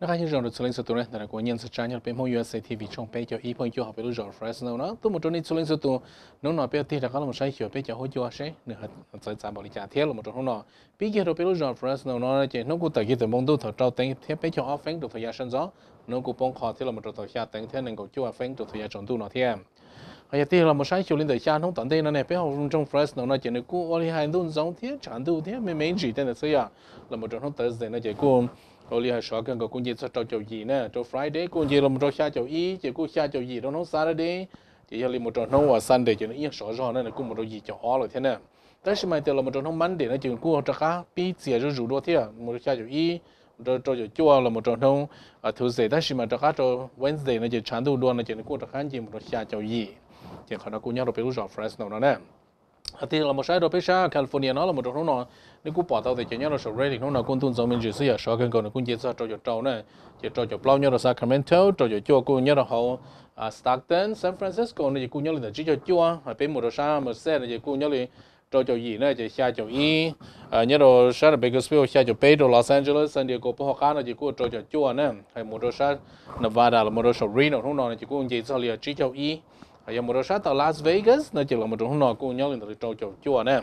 nó khai như rằng được xử lý sự tụng này là của nhân sự trái nhau bên môi USA thì vì trong bên cho ý bên cho họ bên rồi Fresno nó tôi một trong những xử lý sự tụng nó nói bên thì là có là một sai hiểu bên cho hỗ trợ sẽ được hạt sẽ giảm bảo lý trả thiết là một trong hôm nọ bây giờ rồi bên rồi Fresno nó chỉ nó cũng tự nhiên từ mong tôi thở trâu tiếng thiết bên cho họ phán được thời gian sinh gió nó cũng bong khó thì là một trong thời gian tiếng thế nên cũng chưa phán được thời gian trong tu nó thêm hay thì là một sai chiều lên tới cha không tận đây nó này phải học trong Fresno nó chỉ nó cũng oli hai đun giống thiết chẳng tu thiết mấy mấy gì tên là xưa là một trong hôm tới nó chỉ cũng rồi liền sợ cần có cũng gì sao chầu gì nè cho Friday cũng gì là một trò xa chầu ý chỉ cũng xa chầu gì đó nó xa Saturday chỉ là một trò nó và vào để chỉ nó yên sợ rõ nên là cũng một trò gì cho họ rồi thế nè tất nhiên mà từ là một trò nó mắn để nó chỉ cũng trò cá pi chỉ rồi rủ đó thế à, một trò xa chầu ý trò cho chầu chua là một trò nó à thứ gì tất nhiên mà trò cá trò Wednesday nó chỉ chán đủ luôn nó chỉ nó cũng trò gì một trò xa chầu gì chỉ còn nó cũng nhau rồi biết rõ Fresno nó nè hati la mosha ro pesha california nó là một trong nó nếu cũng bỏ tao thì chỉ nhớ là sầu reading nó là con tuân giống mình chỉ sử dụng sau gần còn cũng chỉ sao cho cho trâu này chỉ cho cho plau nhớ là sacramento cho cho chua cũng nhớ là hậu à, stockton san francisco này cũng nhớ là chỉ cho chua hay bên một đồ sa mà xe này cũng nhớ là cho cho gì này chỉ xa cho y nhớ là sa là bakersfield xa cho pedro los angeles san diego po hoa này chỉ cũng cho cho chua này hay một đồ sa nevada là một đồ sầu reno không nó này chỉ cũng chỉ sao là chỉ cho y giờ một số tàu Las Vegas nó chỉ là một trong nó cũng nhau lên từ trâu chầu chùa nè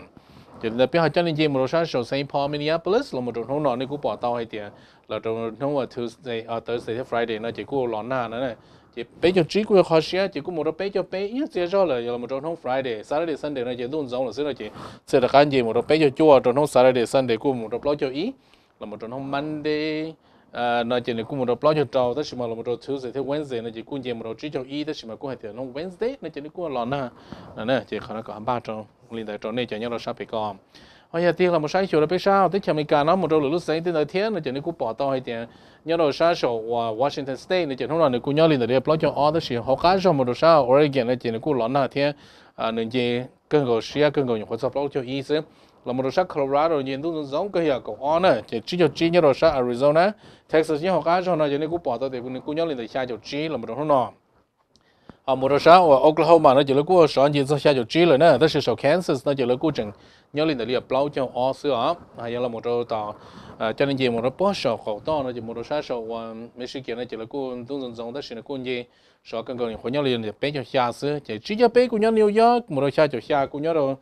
chỉ là biết họ cho nên chỉ một số sầu Saint Paul Minneapolis là một trong nó nó cũng bỏ tàu hay tiền là trong nó là Tuesday à Thursday Friday nó chỉ cũng lón na nữa nè chỉ bé cho trí của họ xia chỉ cũng một bé cho bé ít xia cho là là một trong nó Friday Saturday Sunday nó chỉ đúng giống là xưa là chỉ sẽ là cái gì một bé cho chùa trong nó Saturday Sunday cũng một lớp cho ý là một trong nó Monday nó chỉ là cũng một blog cho trâu, tất mà là một thứ gì thế Wednesday nó chỉ cũng gì một trí cho y, tất nhiên mà cũng hay thì nó Wednesday nó chỉ là cũng là na, là nè chỉ khả năng có ba trâu, liên tại trâu này chỉ nhau là sao bị con. Hồi giờ tiên là một sáng chiều là bây sao, tức là mình cả nó một trâu lúc sáng tới thiên nó chỉ là cũng bỏ to hay thì nhau là sáng ở Washington State nó chỉ không là nó cũng nhau liên tại blog cho all tất nhiên họ cả cho một sao Oregon nó chỉ là cũng là na à nên chỉ cần gọi share cần có những hoạt động blog cho y là một sắc Colorado nhìn tôi giống cái hiệu của on này chỉ chỉ cho chỉ nhớ rồi sắc Arizona Texas nhớ học cá cho nó cho nên cũng bỏ tới thì cũng nhớ lên tại xa cho chỉ là một số nó à một số ở Oklahoma nó chỉ là của sáu nhìn sao xa cho chỉ rồi nè đó là số Kansas nó chỉ là của chừng nhớ lên tại liệp lâu cho ó xưa hay là một số tàu à, cho nên gì một số bó sáu khẩu to nó chỉ một số sắc sáu à, Michigan nó chỉ là của tôi giống đó là của gì sáu cần cần nhớ lên để bé cho xa xưa thì chỉ cho bé cũng nhớ New York một số xa cho xa của nhớ rồi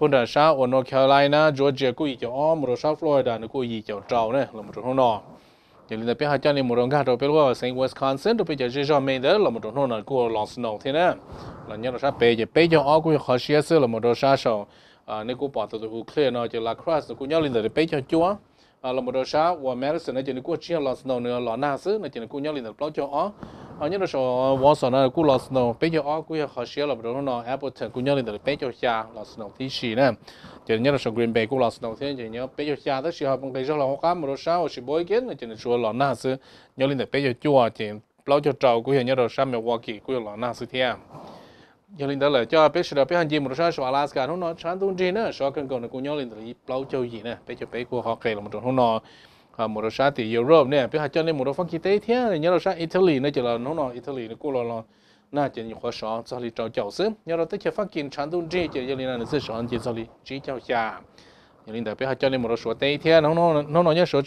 ปุ่นเดชาวันนอแคโรไลนาจอร์เจียกูอีกอ้อมรอชาฟลอริดาเนี่ยกูอีกเจ้าเจ้าเนี่ยลงมาตรงนู้นเนาะอย่างนี้เปียหาเจ้าเนี่ยมรองกาตัวเปรัวเซนต์เวสคอนซินตัวเปียเจจอมเมนเดอร์ลงมาตรงนู้นเนาะกูลองสโนว์ที่นั่นหลังจากเราชาเปียเปียอ้อกูขอเชียร์ซื้อลงมาตรงชาโชอ่าเนี่ยกูปอดตัวกูเคลียร์เนาะจะลาครัสกูย่อลินเดอร์เปียจ้าจ้วลงมาตรงชาว่าแมริสันเนี่ยจะเนี่ยกูเชียร์ลองสโนว์เนื้อหล่อหน้าซื้อเนี่ยจะเนี่ยกูย่อลินเดอร์เปียจ้าอ้อ họ nhớ là số võ sở nó cú lọt nó bây giờ ở cú họ xia là rồi nó Appleton cú nhớ là bây giờ xa lọt nó thì xì nè thì nhớ là số Green Bay cú lọt nó thì nhớ bây giờ xa đó thì họ bằng cái số là họ cá mà rồi sao xì bôi kiến thì nhớ số lọt nó xí nhớ là bây giờ chua thì lâu cho trâu cú nhớ là sao mà qua kỳ cú lọt nó xí thia nhớ là là cho bây giờ bây giờ gì mà rồi số Alaska nó nó sáng tuần gì nữa số cần cầu nó cú nhớ là lâu cho gì nè bây giờ bây cú họ kể là một trong nó Ờ, một số sát thì Europe nè, bây giờ cho nên một số phong kỳ tế thế, nhớ là sát Italy nó chỉ là nó nó Italy nó cũng là là na chỉ nhiều khoa sọ sau đi trâu chậu sớm, nhớ là tất cả phong kiến chán đun chỉ chỉ như là nó sẽ sọ chỉ cho đi chỉ chậu già, như là bây giờ cho nên một số tế thế nó nó nó nó nhớ số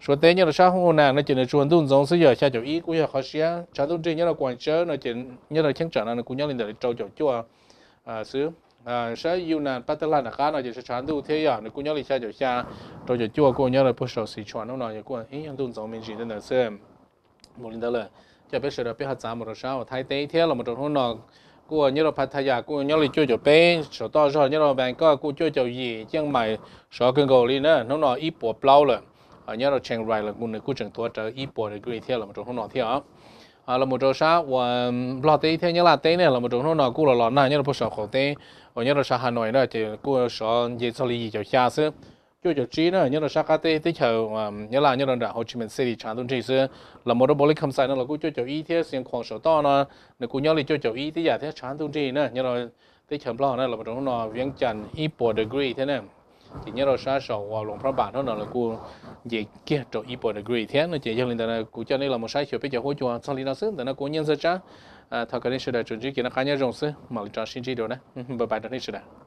số tế nhớ là sát hôm nay nó chỉ là chuẩn đun giống xưa giờ cha chậu ý cũng là khó xía chán đun chỉ nhớ là quan chớ nó chỉ nhớ là chẳng trả nó cũng nhớ là trâu chậu chua à sớm sẽ à, sẽ yêu nàn bắt tay chán à. cũng nhớ lịch cho là Pattaya của nhớ là chơi chơi bé số to rồi nhớ là bạn có của chơi chơi gì chẳng mày số cưng gầu đi nữa nó nói ít bộ plau rồi nhớ là chàng rai là cũng người cũng chẳng tua trở ít bộ để gửi theo là một trong nó theo à. À, là một chỗ sa và um, lo tê thế nhớ là tê này là một chỗ nó nó cũng là lo này nhớ là bớt sợ khổ tê ở nhớ là sa Hà Nội đó thì cũng sợ gì sau lì gì cho xa xứ cho cho trí nữa nhớ là sa cá tê tích hợp um, nhớ là nhớ là Hồ Chí Minh City tràn tuần trí xứ là một bộ lịch không sai nó là cũng cho cho ý thế xuyên khoảng số to nó nó cũng nhớ là cho cho ý thế giả thế tràn tuần trí nữa nhớ là tích hợp lo này là một chỗ nó viếng trần ít bộ degree thế này thì nhớ rồi sáng sầu vào lòng pháp bản đó là cô dễ kia trò ý được degree thế nó chỉ cho nên là cô cho nên là một sai chuyện bây giờ hỗ trợ sau này nó xứng là cô nhân sơ cha à, thằng cái này sẽ là chuyện gì cái nó khá nhiều rộng xứ mà là cho xin chỉ đồ nè bye bye đó này sẽ là